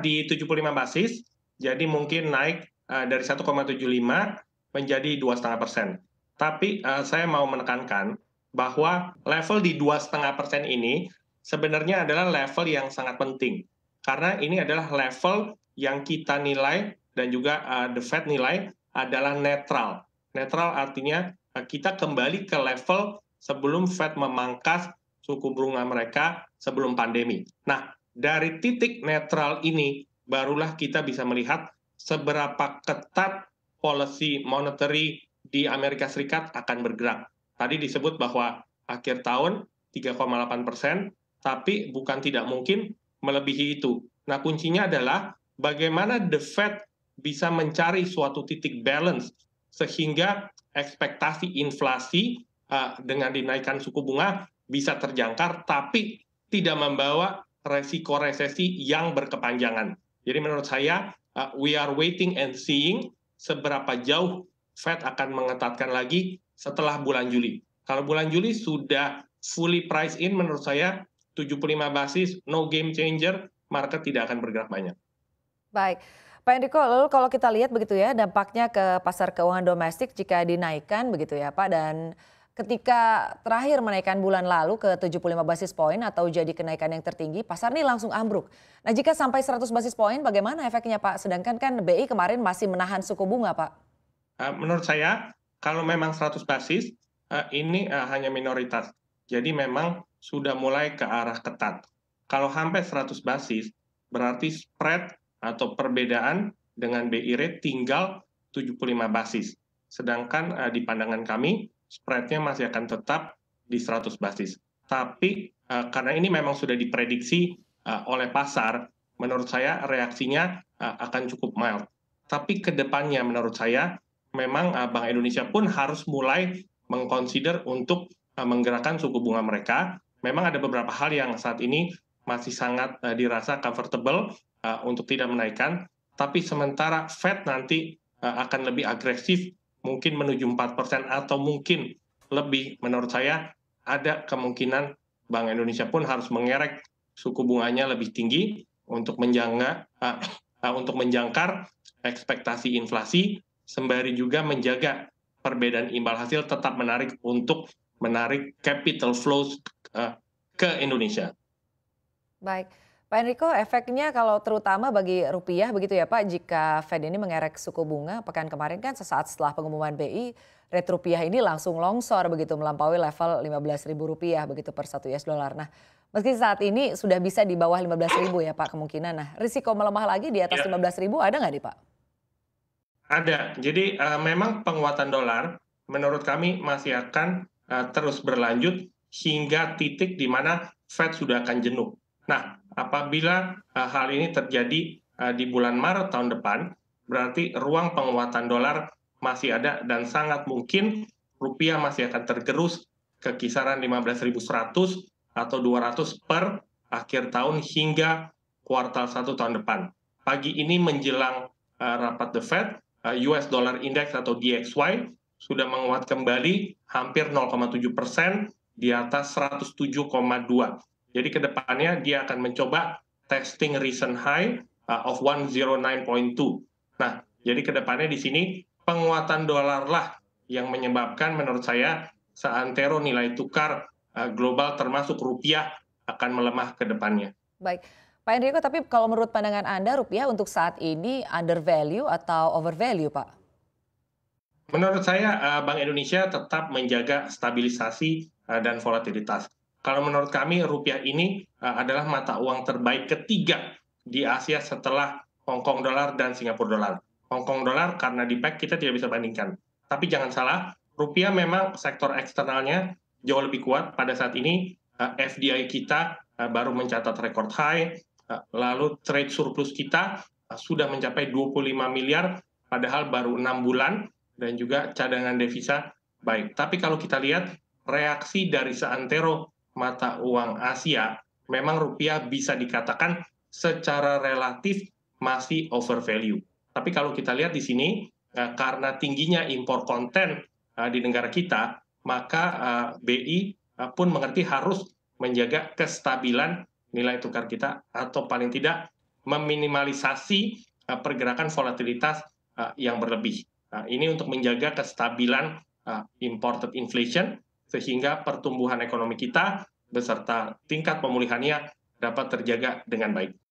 di 75 basis, jadi mungkin naik uh, dari 1,75 menjadi 2,5 persen. Tapi eh, saya mau menekankan bahwa level di 2,5 persen ini sebenarnya adalah level yang sangat penting. Karena ini adalah level yang kita nilai dan juga eh, The Fed nilai adalah netral. Netral artinya kita kembali ke level sebelum Fed memangkas suku bunga mereka sebelum pandemi. Nah, dari titik netral ini barulah kita bisa melihat seberapa ketat policy monetary di Amerika Serikat akan bergerak. Tadi disebut bahwa akhir tahun 3,8 persen, tapi bukan tidak mungkin melebihi itu. Nah kuncinya adalah bagaimana the Fed bisa mencari suatu titik balance sehingga ekspektasi inflasi uh, dengan dinaikkan suku bunga bisa terjangkar, tapi tidak membawa resiko resesi yang berkepanjangan. Jadi menurut saya uh, we are waiting and seeing seberapa jauh Fed akan mengetatkan lagi setelah bulan Juli. Kalau bulan Juli sudah fully price in menurut saya 75 basis no game changer, market tidak akan bergerak banyak. Baik. Pak Endiko, lalu kalau kita lihat begitu ya dampaknya ke pasar keuangan domestik jika dinaikkan begitu ya Pak dan ketika terakhir menaikkan bulan lalu ke 75 basis poin atau jadi kenaikan yang tertinggi, pasar ini langsung ambruk. Nah jika sampai 100 basis poin bagaimana efeknya Pak? Sedangkan kan BI kemarin masih menahan suku bunga Pak. Eh, menurut saya kalau memang 100 basis eh, ini eh, hanya minoritas. Jadi memang sudah mulai ke arah ketat. Kalau sampai 100 basis berarti spread atau perbedaan dengan BI rate tinggal 75 basis. Sedangkan di pandangan kami spreadnya masih akan tetap di 100 basis. Tapi uh, karena ini memang sudah diprediksi uh, oleh pasar, menurut saya reaksinya uh, akan cukup mild. Tapi ke depannya menurut saya memang uh, Bank Indonesia pun harus mulai mengconsider untuk uh, menggerakkan suku bunga mereka. Memang ada beberapa hal yang saat ini masih sangat uh, dirasa comfortable uh, untuk tidak menaikkan, tapi sementara Fed nanti uh, akan lebih agresif mungkin menuju 4% atau mungkin lebih menurut saya ada kemungkinan Bank Indonesia pun harus mengerek suku bunganya lebih tinggi untuk menjangka uh, eh, uh, eh, untuk menjangkar ekspektasi inflasi sembari juga menjaga perbedaan imbal hasil tetap menarik untuk menarik capital flows uh, ke Indonesia. Baik. Pak Enrico, efeknya kalau terutama bagi rupiah begitu ya Pak, jika Fed ini mengerek suku bunga pekan kemarin kan sesaat setelah pengumuman BI, rate rupiah ini langsung longsor begitu melampaui level 15 ribu rupiah begitu per satu US dollar. Nah, meski saat ini sudah bisa di bawah 15 ribu ya Pak kemungkinan. Nah, risiko melemah lagi di atas ya. 15 ribu ada nggak nih Pak? Ada. Jadi uh, memang penguatan dolar menurut kami masih akan uh, terus berlanjut hingga titik di mana Fed sudah akan jenuh. Nah, apabila e, hal ini terjadi e, di bulan Maret tahun depan, berarti ruang penguatan dolar masih ada dan sangat mungkin rupiah masih akan tergerus ke kisaran 15.100 atau 200 per akhir tahun hingga kuartal 1 tahun depan. Pagi ini menjelang e, rapat The Fed, US Dollar Index atau DXY sudah menguat kembali hampir 0,7 persen di atas 107,2. Jadi ke depannya dia akan mencoba testing recent high uh, of 109.2. Nah, jadi ke depannya di sini penguatan dolar lah yang menyebabkan menurut saya seantero nilai tukar uh, global termasuk rupiah akan melemah ke depannya. Baik. Pak Enrico, tapi kalau menurut pandangan Anda rupiah untuk saat ini undervalue atau overvalue, Pak? Menurut saya, uh, Bank Indonesia tetap menjaga stabilisasi uh, dan volatilitas kalau menurut kami rupiah ini eh, adalah mata uang terbaik ketiga di Asia setelah Hong Kong dolar dan Singapura dolar. Hong Kong dolar karena di PEG kita tidak bisa bandingkan. Tapi jangan salah, rupiah memang sektor eksternalnya jauh lebih kuat pada saat ini eh, FDI kita eh, baru mencatat rekor high, lalu trade surplus kita sudah mencapai 25 miliar padahal baru enam bulan dan juga cadangan devisa baik. Tapi kalau kita lihat reaksi dari seantero mata uang Asia, memang rupiah bisa dikatakan secara relatif masih overvalue. Tapi kalau kita lihat di sini, eh, karena tingginya impor konten eh, di negara kita, maka eh, BI pun mengerti harus menjaga kestabilan nilai tukar kita atau paling tidak meminimalisasi pergerakan volatilitas yang berlebih. Nah, ini untuk menjaga kestabilan imported inflation sehingga pertumbuhan ekonomi kita beserta tingkat pemulihannya dapat terjaga dengan baik